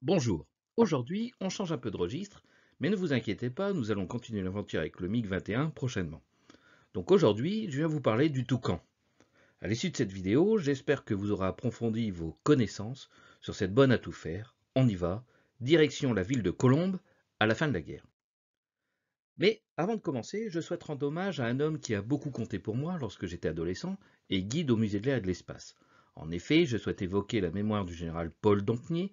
Bonjour, aujourd'hui on change un peu de registre, mais ne vous inquiétez pas, nous allons continuer l'aventure avec le MiG-21 prochainement. Donc aujourd'hui, je viens vous parler du toucan. À l'issue de cette vidéo, j'espère que vous aurez approfondi vos connaissances sur cette bonne à tout faire. On y va, direction la ville de Colombes, à la fin de la guerre. Mais avant de commencer, je souhaite rendre hommage à un homme qui a beaucoup compté pour moi lorsque j'étais adolescent et guide au musée de l'air et de l'espace. En effet, je souhaite évoquer la mémoire du général Paul Dompnier,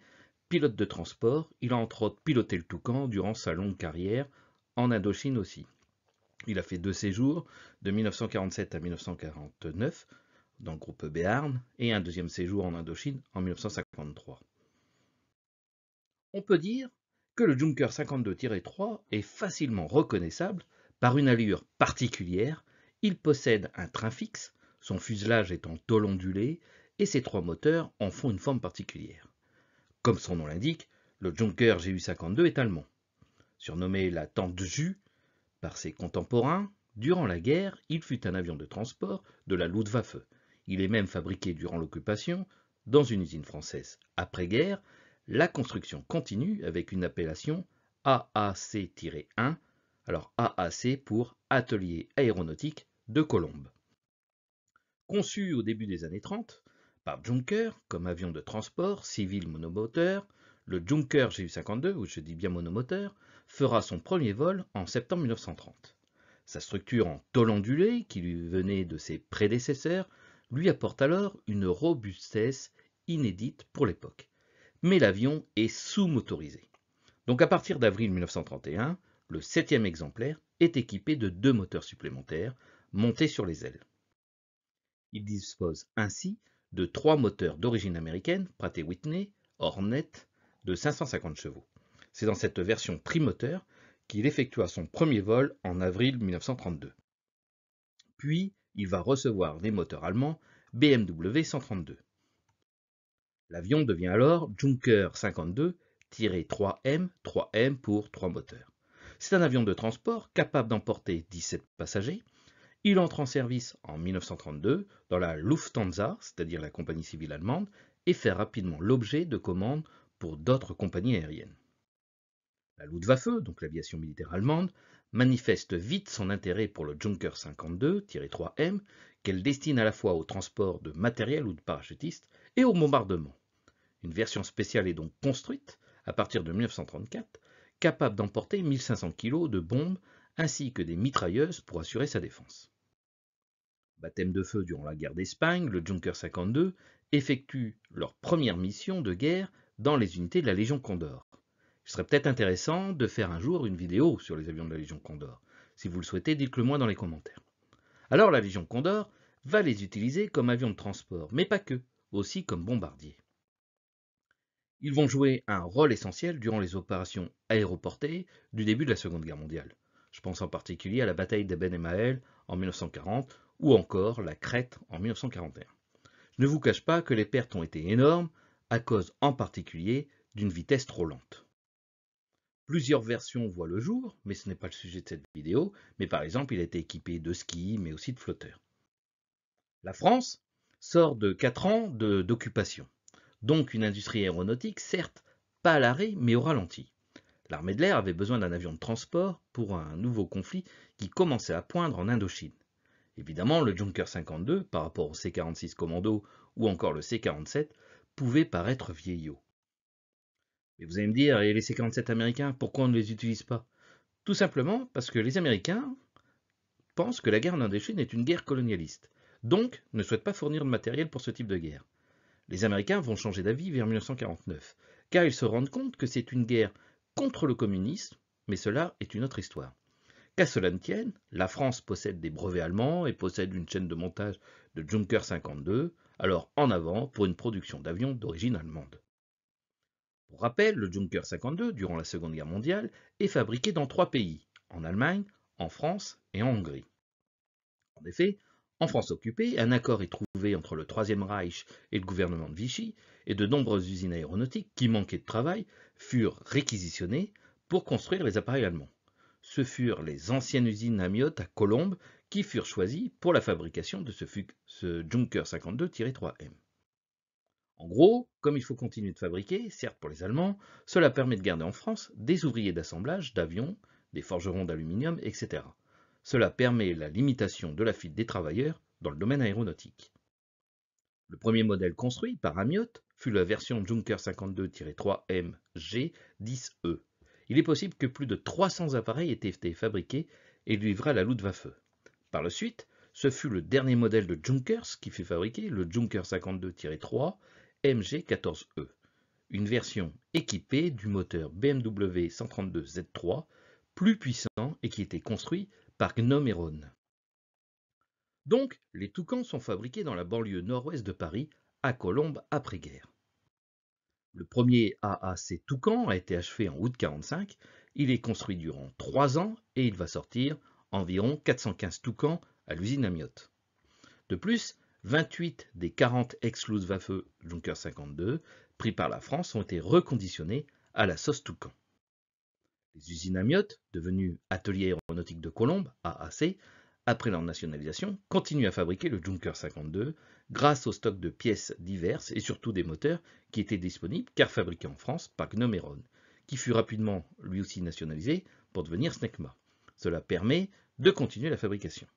Pilote de transport, il a entre autres piloté le Toucan durant sa longue carrière, en Indochine aussi. Il a fait deux séjours, de 1947 à 1949, dans le groupe Béarn, et un deuxième séjour en Indochine en 1953. On peut dire que le Junker 52-3 est facilement reconnaissable par une allure particulière. Il possède un train fixe, son fuselage en tôle ondulée, et ses trois moteurs en font une forme particulière. Comme son nom l'indique, le Junker GU-52 est allemand. Surnommé la Tante Ju par ses contemporains, durant la guerre, il fut un avion de transport de la Luftwaffe. Il est même fabriqué durant l'occupation dans une usine française. Après-guerre, la construction continue avec une appellation AAC-1, alors AAC pour Atelier aéronautique de Colombes. Conçu au début des années 30, par Junker comme avion de transport civil monomoteur, le Junker GU-52, ou je dis bien monomoteur, fera son premier vol en septembre 1930. Sa structure en tôle ondulée, qui lui venait de ses prédécesseurs, lui apporte alors une robustesse inédite pour l'époque. Mais l'avion est sous-motorisé. Donc à partir d'avril 1931, le septième exemplaire est équipé de deux moteurs supplémentaires montés sur les ailes. Il dispose ainsi de trois moteurs d'origine américaine, Pratt Whitney, Hornet, de 550 chevaux. C'est dans cette version trimoteur qu'il effectua son premier vol en avril 1932. Puis, il va recevoir des moteurs allemands BMW 132. L'avion devient alors Junker 52-3M, 3M pour 3 moteurs. C'est un avion de transport capable d'emporter 17 passagers il entre en service en 1932 dans la Lufthansa, c'est-à-dire la compagnie civile allemande, et fait rapidement l'objet de commandes pour d'autres compagnies aériennes. La Luftwaffe, donc l'aviation militaire allemande, manifeste vite son intérêt pour le Junker 52-3M qu'elle destine à la fois au transport de matériel ou de parachutistes et au bombardement. Une version spéciale est donc construite à partir de 1934, capable d'emporter 1500 kg de bombes ainsi que des mitrailleuses pour assurer sa défense baptême de feu durant la guerre d'Espagne, le Junker 52, effectue leur première mission de guerre dans les unités de la Légion Condor. Il serait peut-être intéressant de faire un jour une vidéo sur les avions de la Légion Condor. Si vous le souhaitez, dites-le moi dans les commentaires. Alors la Légion Condor va les utiliser comme avions de transport, mais pas que, aussi comme bombardiers. Ils vont jouer un rôle essentiel durant les opérations aéroportées du début de la Seconde Guerre mondiale. Je pense en particulier à la bataille d'Aben-Emael en 1940 ou encore la crête en 1941. Je ne vous cache pas que les pertes ont été énormes, à cause en particulier d'une vitesse trop lente. Plusieurs versions voient le jour, mais ce n'est pas le sujet de cette vidéo, mais par exemple il a été équipé de skis mais aussi de flotteurs. La France sort de 4 ans d'occupation, donc une industrie aéronautique certes pas à l'arrêt mais au ralenti. L'armée de l'air avait besoin d'un avion de transport pour un nouveau conflit qui commençait à poindre en Indochine. Évidemment, le Junker 52, par rapport au C-46 Commando ou encore le C-47, pouvait paraître vieillot. Mais vous allez me dire, et les C-47 américains, pourquoi on ne les utilise pas Tout simplement parce que les Américains pensent que la guerre en est une guerre colonialiste, donc ne souhaitent pas fournir de matériel pour ce type de guerre. Les Américains vont changer d'avis vers 1949, car ils se rendent compte que c'est une guerre contre le communisme, mais cela est une autre histoire. Qu'à cela ne tienne, la France possède des brevets allemands et possède une chaîne de montage de Junker 52, alors en avant pour une production d'avions d'origine allemande. Pour rappel, le Junker 52, durant la Seconde Guerre mondiale, est fabriqué dans trois pays, en Allemagne, en France et en Hongrie. En effet, en France occupée, un accord est trouvé entre le Troisième Reich et le gouvernement de Vichy, et de nombreuses usines aéronautiques qui manquaient de travail furent réquisitionnées pour construire les appareils allemands ce furent les anciennes usines Amiot à Colombes qui furent choisies pour la fabrication de ce, ce Junker 52-3M. En gros, comme il faut continuer de fabriquer, certes pour les Allemands, cela permet de garder en France des ouvriers d'assemblage, d'avions, des forgerons d'aluminium, etc. Cela permet la limitation de la fuite des travailleurs dans le domaine aéronautique. Le premier modèle construit par Amiot fut la version Junker 52-3MG10E il est possible que plus de 300 appareils aient été fabriqués et livrés à la Luftwaffe. Par la suite, ce fut le dernier modèle de Junkers qui fut fabriqué, le Junker 52-3 MG14E, une version équipée du moteur BMW 132Z3, plus puissant et qui était construit par Gnome et Donc, les toucans sont fabriqués dans la banlieue nord-ouest de Paris, à Colombes après-guerre. Le premier AAC Toucan a été achevé en août 1945. Il est construit durant 3 ans et il va sortir environ 415 Toucans à l'usine Amiot. De plus, 28 des 40 Exclus luftwaffe Junker 52 pris par la France ont été reconditionnés à la sauce Toucan. Les usines Amiot, devenues Atelier Aéronautique de Colombes, AAC, après leur nationalisation, continuent à fabriquer le Junker 52 grâce au stock de pièces diverses et surtout des moteurs qui étaient disponibles car fabriqués en France par Gnomeron, qui fut rapidement lui aussi nationalisé pour devenir Snecma. Cela permet de continuer la fabrication.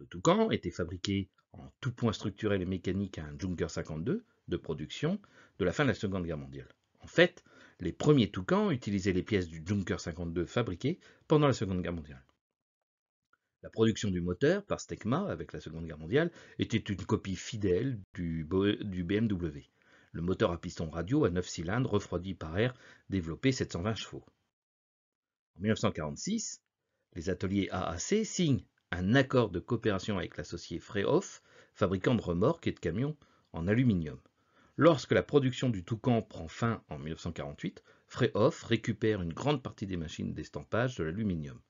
Le Toucan était fabriqué en tout point structurel et mécanique à un Junker 52 de production de la fin de la Seconde Guerre mondiale. En fait, les premiers Toucans utilisaient les pièces du Junker 52 fabriquées pendant la Seconde Guerre mondiale. La production du moteur par Stegma, avec la Seconde Guerre mondiale était une copie fidèle du, BMW. Le moteur à piston radio à 9 cylindres refroidi par air développé 720 chevaux. En 1946, les ateliers AAC signent un accord de coopération avec l'associé Freyhoff, fabricant de remorques et de camions en aluminium. Lorsque la production du Toucan prend fin en 1948, Freyhoff récupère une grande partie des machines d'estampage de l'aluminium.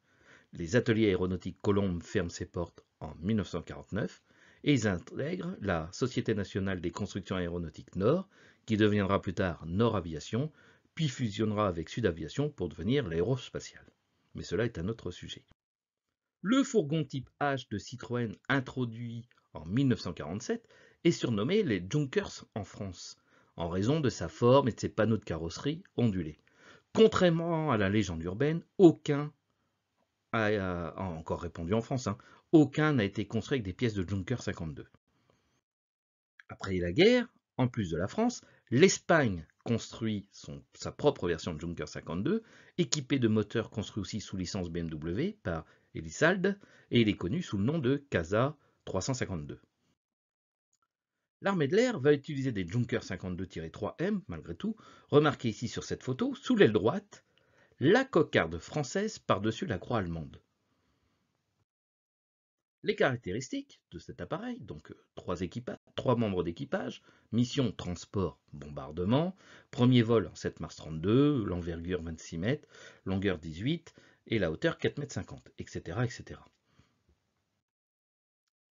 Les ateliers aéronautiques Colombe ferment ses portes en 1949 et ils intègrent la Société nationale des constructions aéronautiques Nord, qui deviendra plus tard Nord Aviation, puis fusionnera avec Sud Aviation pour devenir l'aérospatiale. Mais cela est un autre sujet. Le fourgon type H de Citroën, introduit en 1947, est surnommé les Junkers en France, en raison de sa forme et de ses panneaux de carrosserie ondulés. Contrairement à la légende urbaine, aucun a, encore répondu en France, hein. aucun n'a été construit avec des pièces de Junker 52. Après la guerre, en plus de la France, l'Espagne construit sa propre version de Junker 52, équipée de moteurs construits aussi sous licence BMW par Elisalde, et il est connu sous le nom de Casa 352. L'armée de l'air va utiliser des Junker 52-3M, malgré tout, remarquez ici sur cette photo, sous l'aile droite, la cocarde française par-dessus la croix allemande. Les caractéristiques de cet appareil, donc euh, trois, trois membres d'équipage, mission transport bombardement, premier vol en 7 mars 32, l'envergure 26 mètres, longueur 18 et la hauteur 4 mètres 50, etc., etc.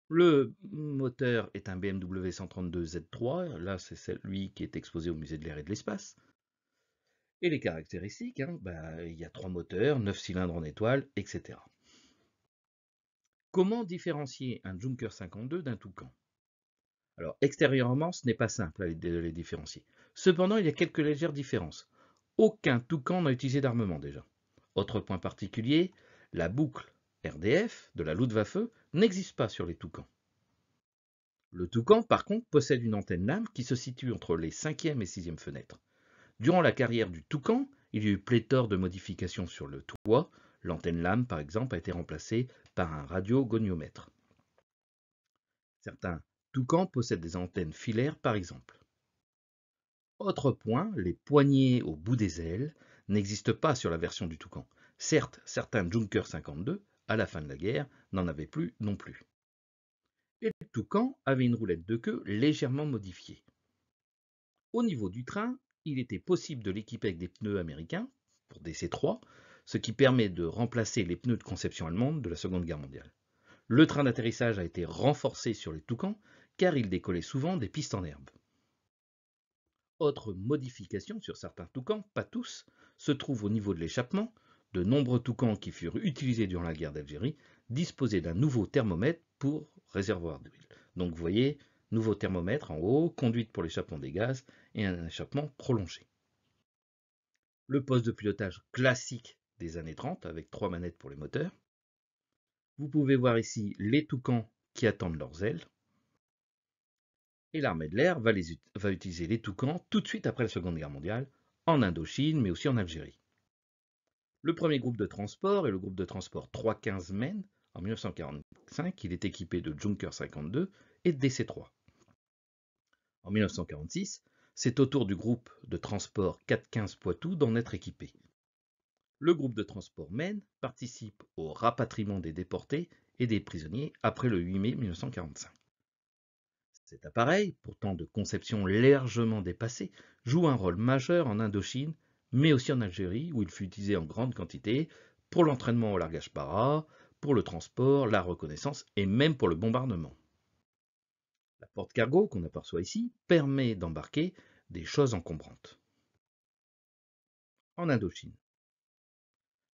Le moteur est un BMW 132 Z3, là c'est celui qui est exposé au musée de l'air et de l'espace. Et les caractéristiques, hein, bah, il y a trois moteurs, neuf cylindres en étoile, etc. Comment différencier un Junker 52 d'un Toucan Alors extérieurement, ce n'est pas simple de les différencier. Cependant, il y a quelques légères différences. Aucun Toucan n'a utilisé d'armement déjà. Autre point particulier, la boucle RDF de la feu n'existe pas sur les Toucans. Le Toucan, par contre, possède une antenne lame qui se situe entre les 5e et 6e fenêtres. Durant la carrière du Toucan, il y a eu pléthore de modifications sur le toit. L'antenne lame, par exemple, a été remplacée par un radio-goniomètre. Certains toucans possèdent des antennes filaires, par exemple. Autre point, les poignées au bout des ailes n'existent pas sur la version du toucan. Certes, certains Junker 52, à la fin de la guerre, n'en avaient plus non plus. Et le toucan avait une roulette de queue légèrement modifiée. Au niveau du train, il était possible de l'équiper avec des pneus américains, pour dc 3 ce qui permet de remplacer les pneus de conception allemande de la Seconde Guerre mondiale. Le train d'atterrissage a été renforcé sur les Toucans, car il décollait souvent des pistes en herbe. Autre modification sur certains Toucans, pas tous, se trouve au niveau de l'échappement. De nombreux Toucans qui furent utilisés durant la guerre d'Algérie disposaient d'un nouveau thermomètre pour réservoir d'huile. Donc vous voyez, nouveau thermomètre en haut, conduite pour l'échappement des gaz, et un échappement prolongé. Le poste de pilotage classique des années 30 avec trois manettes pour les moteurs. Vous pouvez voir ici les toucans qui attendent leurs ailes. Et l'armée de l'air va, utiliser les toucans tout de suite après la Seconde Guerre mondiale, en Indochine mais aussi en Algérie. Le premier groupe de transport est le groupe de transport 315 Men en 1945. Il est équipé de Junker 52 et DC-3. En 1946, c'est au tour du groupe de transport 415 Poitou d'en être équipé. Le groupe de transport Maine participe au rapatriement des déportés et des prisonniers après le 8 mai 1945. Cet appareil, pourtant de conception largement dépassée, joue un rôle majeur en Indochine, mais aussi en Algérie, où il fut utilisé en grande quantité pour l'entraînement au largage para, pour le transport, la reconnaissance et même pour le bombardement. La porte cargo qu'on aperçoit ici permet d'embarquer des choses encombrantes. En Indochine.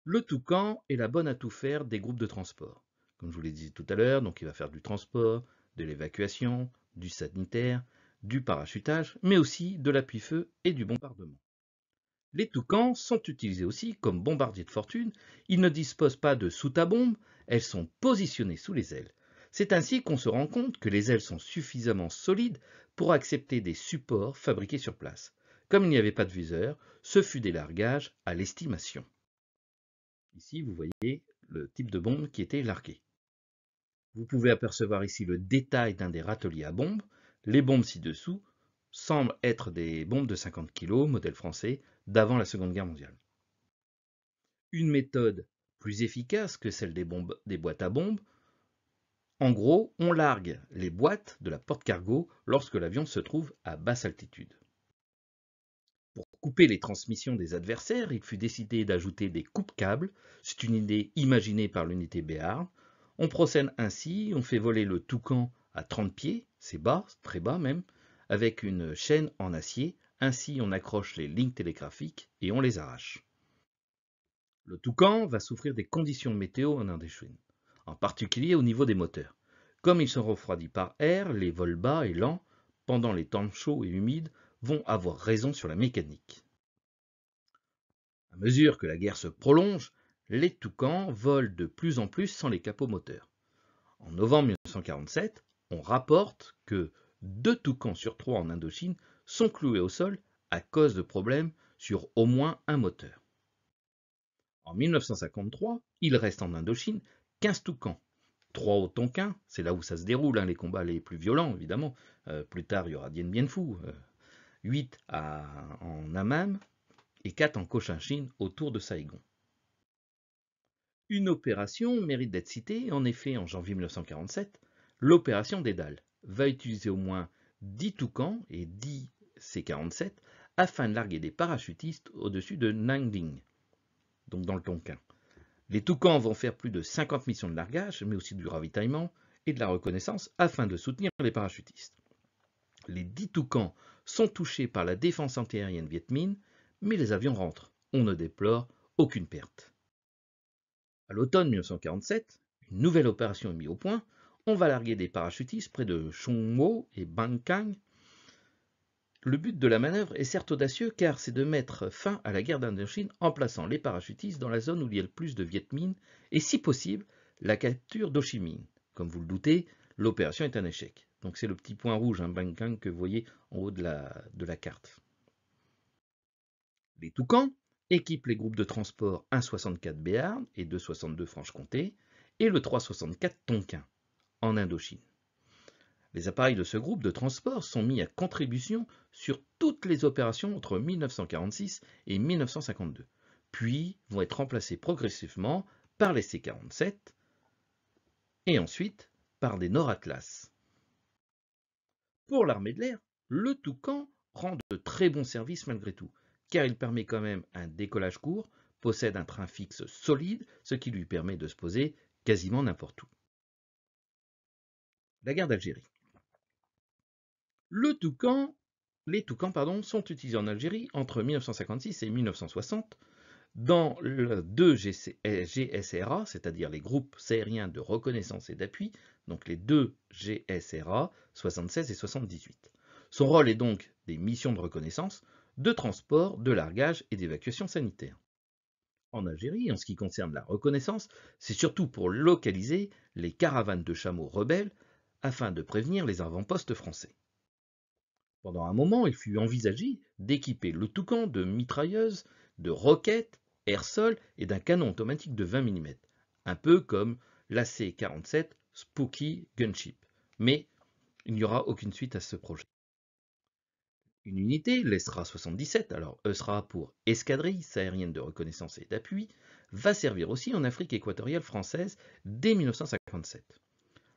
Le toucan est la bonne à tout faire des groupes de transport. Comme je vous l'ai dit tout à l'heure, donc il va faire du transport, de l'évacuation, du sanitaire, du parachutage, mais aussi de l'appui-feu et du bombardement. Les toucans sont utilisés aussi comme bombardiers de fortune, ils ne disposent pas de sous à bombe, elles sont positionnées sous les ailes c'est ainsi qu'on se rend compte que les ailes sont suffisamment solides pour accepter des supports fabriqués sur place. Comme il n'y avait pas de viseur, ce fut des largages à l'estimation. Ici, vous voyez le type de bombe qui était larguée. Vous pouvez apercevoir ici le détail d'un des râteliers à bombes. Les bombes ci-dessous semblent être des bombes de 50 kg, modèle français, d'avant la Seconde Guerre mondiale. Une méthode plus efficace que celle des, bombes, des boîtes à bombes en gros, on largue les boîtes de la porte cargo lorsque l'avion se trouve à basse altitude. Pour couper les transmissions des adversaires, il fut décidé d'ajouter des coupes-câbles. C'est une idée imaginée par l'unité Béar. On procède ainsi, on fait voler le toucan à 30 pieds, c'est bas, très bas même, avec une chaîne en acier. Ainsi, on accroche les lignes télégraphiques et on les arrache. Le toucan va souffrir des conditions météo en Indochine en particulier au niveau des moteurs. Comme ils sont refroidis par air, les vols bas et lents, pendant les temps chauds et humides, vont avoir raison sur la mécanique. À mesure que la guerre se prolonge, les toucans volent de plus en plus sans les capots moteurs. En novembre 1947, on rapporte que deux toucans sur trois en Indochine sont cloués au sol à cause de problèmes sur au moins un moteur. En 1953, il reste en Indochine 15 Toucans, 3 au Tonkin, c'est là où ça se déroule, hein, les combats les plus violents évidemment. Euh, plus tard, il y aura Dien Bien Phu. 8 euh, à, en Amam et 4 en Cochinchine autour de Saigon. Une opération mérite d'être citée, en effet, en janvier 1947, l'opération des dalles va utiliser au moins 10 Toucans et 10 C-47 afin de larguer des parachutistes au-dessus de Nangding, donc dans le Tonkin. Les Toucans vont faire plus de 50 missions de largage, mais aussi du ravitaillement et de la reconnaissance afin de soutenir les parachutistes. Les 10 Toucans sont touchés par la défense antiaérienne Viet mais les avions rentrent. On ne déplore aucune perte. À l'automne 1947, une nouvelle opération est mise au point. On va larguer des parachutistes près de Mo et Bangkang le but de la manœuvre est certes audacieux car c'est de mettre fin à la guerre d'Indochine en plaçant les parachutistes dans la zone où il y a le plus de Viet et si possible la capture d'Ho Comme vous le doutez, l'opération est un échec. Donc c'est le petit point rouge, un hein, que vous voyez en haut de la, carte. Les Toucans équipent les groupes de transport 1,64 Béarn et 2,62 Franche-Comté et le 3,64 Tonkin en Indochine. Les appareils de ce groupe de transport sont mis à contribution sur toutes les opérations entre 1946 et 1952, puis vont être remplacés progressivement par les C-47 et ensuite par des Nord Atlas. Pour l'armée de l'air, le Toucan rend de très bons services malgré tout, car il permet quand même un décollage court, possède un train fixe solide, ce qui lui permet de se poser quasiment n'importe où. La guerre d'Algérie. Le toucan, les toucans pardon, sont utilisés en Algérie entre 1956 et 1960 dans le deux GSRA, euh, c'est-à-dire les groupes aériens de reconnaissance et d'appui, donc les deux GSRA 76 et 78. Son rôle est donc des missions de reconnaissance, de transport, de largage et d'évacuation sanitaire. En Algérie, en ce qui concerne la reconnaissance, c'est surtout pour localiser les caravanes de chameaux rebelles afin de prévenir les avant-postes français. Pendant un moment, il fut envisagé d'équiper le Toucan de mitrailleuses, de roquettes, air-sol et d'un canon automatique de 20 mm, un peu comme l'AC-47 Spooky Gunship. Mais il n'y aura aucune suite à ce projet. Une unité, l'ESRA 77, alors ESRA pour Escadrille aérienne de reconnaissance et d'appui, va servir aussi en Afrique équatoriale française dès 1957.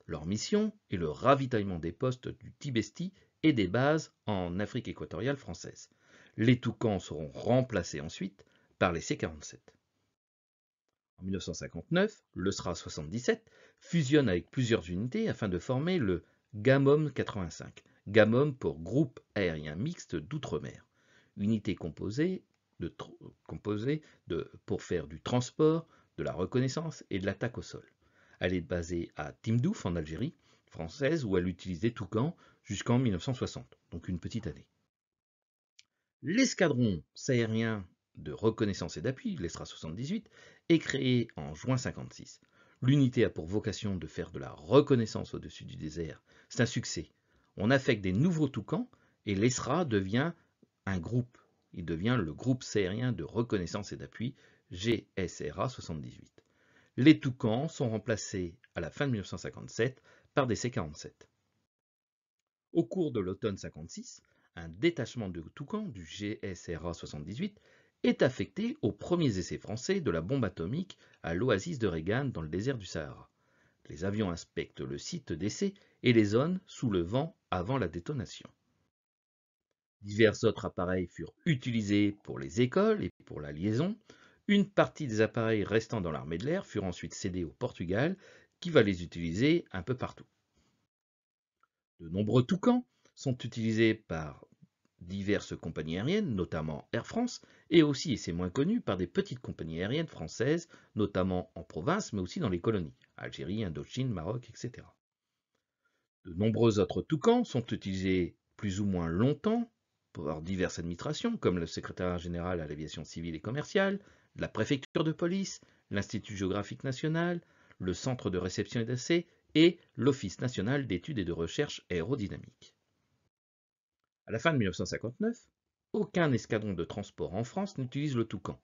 Leur mission est le ravitaillement des postes du Tibesti et des bases en Afrique équatoriale française. Les Toucans seront remplacés ensuite par les C-47. En 1959, le SRA 77 fusionne avec plusieurs unités afin de former le GAMOM 85, GAMOM pour Groupe Aérien Mixte d'Outre-mer, unité composée, de, pour faire du transport, de la reconnaissance et de l'attaque au sol. Elle est basée à Timdouf en Algérie française où elle utilisait Toucan jusqu'en 1960, donc une petite année. L'escadron sahérien de reconnaissance et d'appui, l'ESRA 78, est créé en juin 1956. L'unité a pour vocation de faire de la reconnaissance au-dessus du désert. C'est un succès. On affecte des nouveaux Toucans et l'ESRA devient un groupe. Il devient le groupe aérien de reconnaissance et d'appui, GSRA 78. Les Toucans sont remplacés à la fin de 1957 par des 47 Au cours de l'automne 56, un détachement de Toucan du GSRA 78 est affecté aux premiers essais français de la bombe atomique à l'oasis de Reagan dans le désert du Sahara. Les avions inspectent le site d'essai et les zones sous le vent avant la détonation. Divers autres appareils furent utilisés pour les écoles et pour la liaison. Une partie des appareils restant dans l'armée de l'air furent ensuite cédés au Portugal qui va les utiliser un peu partout. De nombreux toucans sont utilisés par diverses compagnies aériennes, notamment Air France, et aussi, et c'est moins connu, par des petites compagnies aériennes françaises, notamment en province, mais aussi dans les colonies, Algérie, Indochine, Maroc, etc. De nombreux autres toucans sont utilisés plus ou moins longtemps par diverses administrations, comme le secrétaire général à l'aviation civile et commerciale, la préfecture de police, l'Institut géographique national, le Centre de réception et d'essai et l'Office national d'études et de recherche aérodynamique. À la fin de 1959, aucun escadron de transport en France n'utilise le Toucan.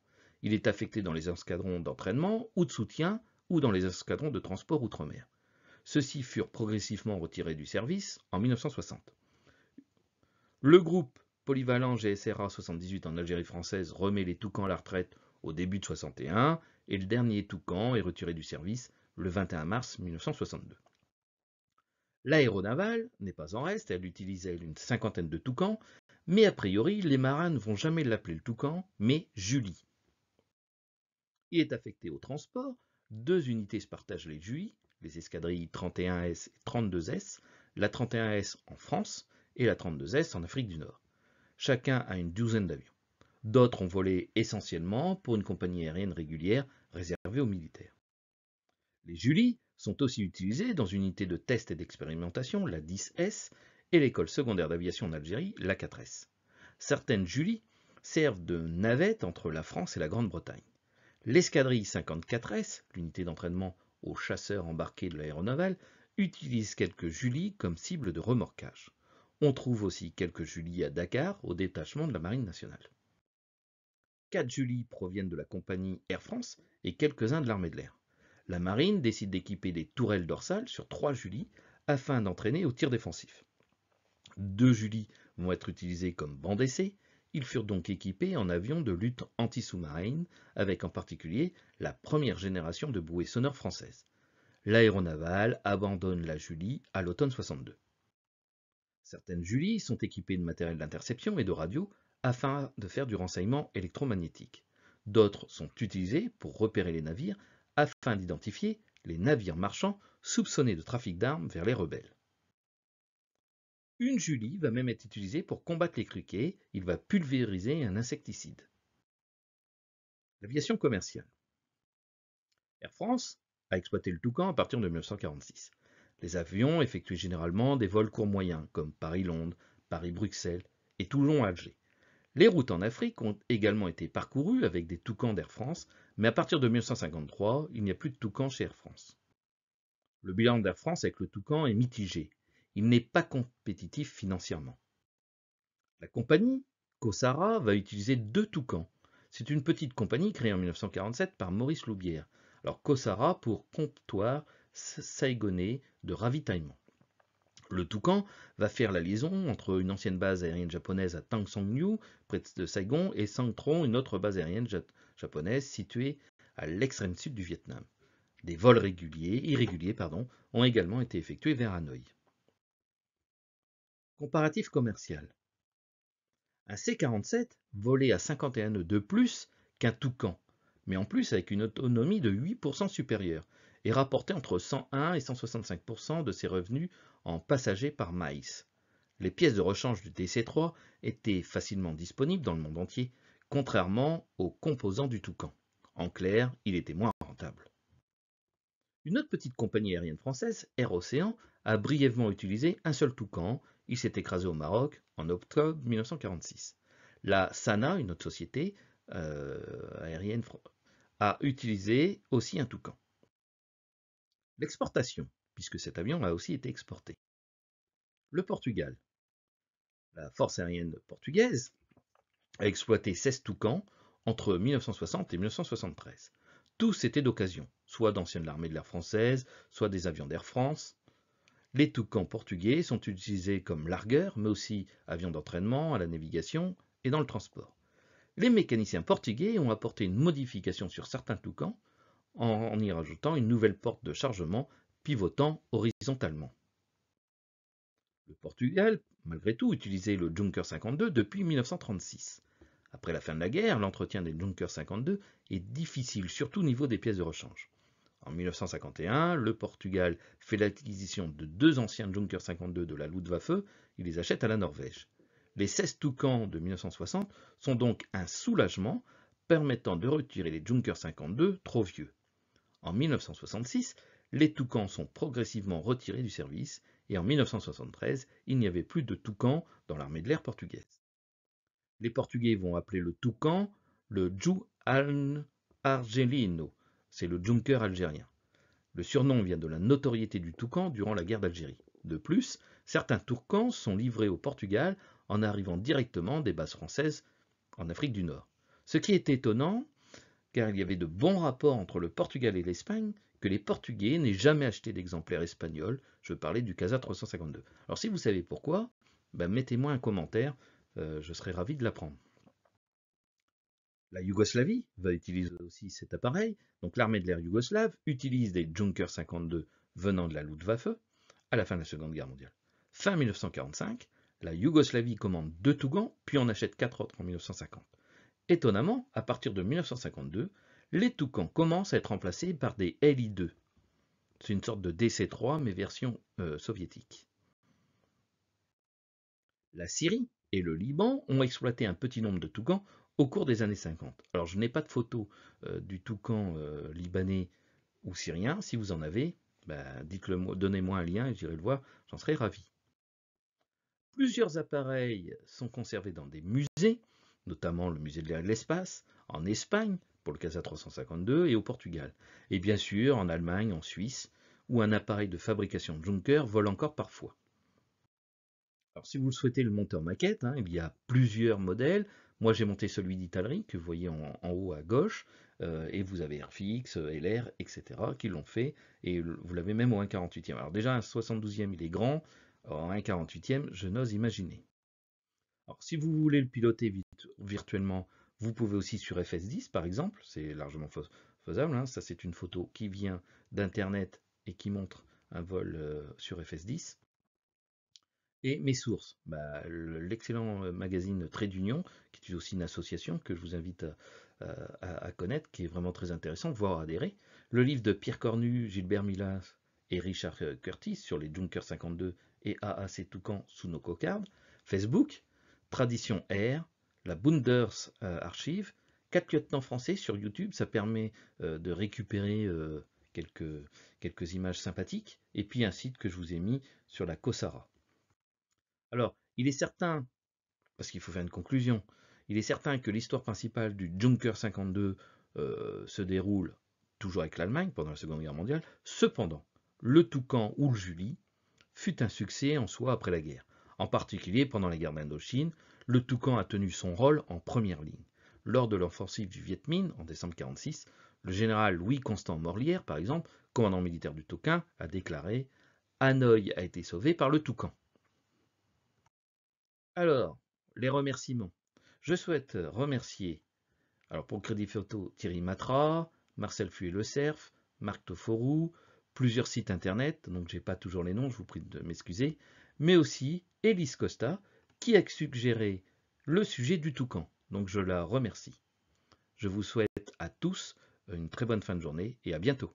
Il est affecté dans les escadrons d'entraînement ou de soutien ou dans les escadrons de transport outre-mer. Ceux-ci furent progressivement retirés du service en 1960. Le groupe polyvalent GSRA 78 en Algérie française remet les Toucans à la retraite au début de 61 et le dernier Toucan est retiré du service le 21 mars 1962. L'aéronavale n'est pas en reste, elle utilisait une cinquantaine de toucans, mais a priori les marins ne vont jamais l'appeler le toucan, mais Julie. Il est affecté au transport, deux unités se partagent les Julie, les escadrilles 31S et 32S, la 31S en France et la 32S en Afrique du Nord. Chacun a une douzaine d'avions. D'autres ont volé essentiellement pour une compagnie aérienne régulière réservée aux militaires. Les Julie sont aussi utilisées dans une unité de test et d'expérimentation, la 10S, et l'école secondaire d'aviation en Algérie, la 4S. Certaines Julie servent de navette entre la France et la Grande-Bretagne. L'escadrille 54S, l'unité d'entraînement aux chasseurs embarqués de l'aéronaval, utilise quelques Julie comme cible de remorquage. On trouve aussi quelques Julie à Dakar, au détachement de la Marine nationale. Quatre Julie proviennent de la compagnie Air France et quelques-uns de l'armée de l'air. La marine décide d'équiper des tourelles dorsales sur trois Julie afin d'entraîner au tir défensif. Deux Julie vont être utilisées comme banc d'essai. Ils furent donc équipés en avions de lutte anti-sous-marine, avec en particulier la première génération de bouées sonores françaises. L'aéronavale abandonne la Julie à l'automne 62. Certaines Julies sont équipées de matériel d'interception et de radio afin de faire du renseignement électromagnétique. D'autres sont utilisées pour repérer les navires afin d'identifier les navires marchands soupçonnés de trafic d'armes vers les rebelles. Une Julie va même être utilisée pour combattre les cruquets, il va pulvériser un insecticide. L'aviation commerciale. Air France a exploité le Toucan à partir de 1946. Les avions effectuaient généralement des vols courts moyens, comme Paris-Londres, Paris-Bruxelles et Toulon-Alger. Les routes en Afrique ont également été parcourues avec des Toucans d'Air France mais à partir de 1953, il n'y a plus de Toucan chez Air France. Le bilan d'Air France avec le Toucan est mitigé. Il n'est pas compétitif financièrement. La compagnie, Kosara va utiliser deux Toucans. C'est une petite compagnie créée en 1947 par Maurice Loubière. Alors Kosara pour comptoir saigonais de ravitaillement. Le Toucan va faire la liaison entre une ancienne base aérienne japonaise à New, près de Saigon, et Sangtron, une autre base aérienne japonaise japonaise située à l'extrême sud du Vietnam. Des vols réguliers, irréguliers pardon, ont également été effectués vers Hanoï. Comparatif commercial. Un C-47 volait à 51 nœuds de plus qu'un Toucan, mais en plus avec une autonomie de 8% supérieure, et rapportait entre 101 et 165% de ses revenus en passagers par maïs. Les pièces de rechange du DC-3 étaient facilement disponibles dans le monde entier, contrairement aux composants du Toucan. En clair, il était moins rentable. Une autre petite compagnie aérienne française, Air Océan, a brièvement utilisé un seul Toucan. Il s'est écrasé au Maroc en octobre 1946. La SANA, une autre société euh, aérienne, a utilisé aussi un Toucan. L'exportation, puisque cet avion a aussi été exporté. Le Portugal. La force aérienne portugaise a exploité 16 toucans entre 1960 et 1973. Tous étaient d'occasion, soit d'anciennes armées l'armée de l'air française, soit des avions d'Air France. Les toucans portugais sont utilisés comme largueurs, mais aussi avions d'entraînement, à la navigation et dans le transport. Les mécaniciens portugais ont apporté une modification sur certains toucans en y rajoutant une nouvelle porte de chargement pivotant horizontalement. Le Portugal, malgré tout, utilisait le Junker 52 depuis 1936. Après la fin de la guerre, l'entretien des Junkers 52 est difficile, surtout au niveau des pièces de rechange. En 1951, le Portugal fait l'acquisition de deux anciens Junkers 52 de la Luftwaffe, il les achète à la Norvège. Les 16 Toucans de 1960 sont donc un soulagement permettant de retirer les Junkers 52 trop vieux. En 1966, les Toucans sont progressivement retirés du service et en 1973, il n'y avait plus de Toucans dans l'armée de l'air portugaise. Les Portugais vont appeler le toucan le Ju Argelino. C'est le Junker algérien. Le surnom vient de la notoriété du toucan durant la guerre d'Algérie. De plus, certains toucans sont livrés au Portugal en arrivant directement des bases françaises en Afrique du Nord. Ce qui est étonnant, car il y avait de bons rapports entre le Portugal et l'Espagne, que les Portugais n'aient jamais acheté d'exemplaires espagnols. Je parlais du Casa 352. Alors si vous savez pourquoi, ben, mettez-moi un commentaire euh, je serais ravi de l'apprendre. La Yougoslavie va utiliser aussi cet appareil, donc l'armée de l'air yougoslave utilise des Junkers 52 venant de la Luftwaffe à la fin de la Seconde Guerre mondiale. Fin 1945, la Yougoslavie commande deux Tougans, puis en achète quatre autres en 1950. Étonnamment, à partir de 1952, les Tougans commencent à être remplacés par des LI-2. C'est une sorte de DC-3, mais version euh, soviétique. La Syrie et le Liban ont exploité un petit nombre de toucans au cours des années 50. Alors je n'ai pas de photo euh, du toucan euh, libanais ou syrien. Si vous en avez, ben, dites-le donnez-moi un lien et j'irai le voir, j'en serai ravi. Plusieurs appareils sont conservés dans des musées, notamment le musée de l'espace, en Espagne, pour le CASA 352, et au Portugal. Et bien sûr en Allemagne, en Suisse, où un appareil de fabrication de Junker vole encore parfois si vous le souhaitez, le en maquette, hein, il y a plusieurs modèles. Moi j'ai monté celui d'Italie que vous voyez en, haut à gauche, euh, et vous avez RFX, euh, LR, etc. qui l'ont fait, et vous l'avez même au 1,48e. Alors déjà un 72e il est grand, en 1,48e je n'ose imaginer. Alors si vous voulez le piloter virtuellement, vous pouvez aussi sur FS10 par exemple, c'est largement faisable, hein. ça c'est une photo qui vient d'internet et qui montre un vol euh, sur FS10. Et mes sources, bah, l'excellent euh, magazine Trade d'Union, qui est aussi une association que je vous invite euh, à, connaître, qui est vraiment très intéressant, voire adhérer. Le livre de Pierre Cornu, Gilbert Milas et Richard euh, Curtis sur les Junker 52 et AAC Toucan sous nos cocardes. Facebook, Tradition Air, la Bunders Archive, 4 lieutenants français sur YouTube, ça permet de récupérer quelques, quelques images sympathiques, et puis un site que je vous ai mis sur la Cossara. Alors, il est certain, parce qu'il faut faire une conclusion, il est certain que l'histoire principale du Junker 52 euh, se déroule toujours avec l'Allemagne pendant la Seconde Guerre mondiale. Cependant, le Toucan ou le Julie fut un succès en soi après la guerre. En particulier pendant la guerre d'Indochine, le Toucan a tenu son rôle en première ligne. Lors de l'offensive du Viet Minh en décembre 1946, le général Louis-Constant Morlière, par exemple, commandant militaire du Toucan, a déclaré Hanoï a été sauvé par le Toucan. Alors, les remerciements. Je souhaite remercier, alors pour Crédit Photo, Thierry Matra, Marcel Fuy Le Cerf, Marc Toforou, plusieurs sites internet, donc j'ai pas toujours les noms, je vous prie de m'excuser, mais aussi Elise Costa, qui a suggéré le sujet du toucan. Donc je la remercie. Je vous souhaite à tous une très bonne fin de journée et à bientôt.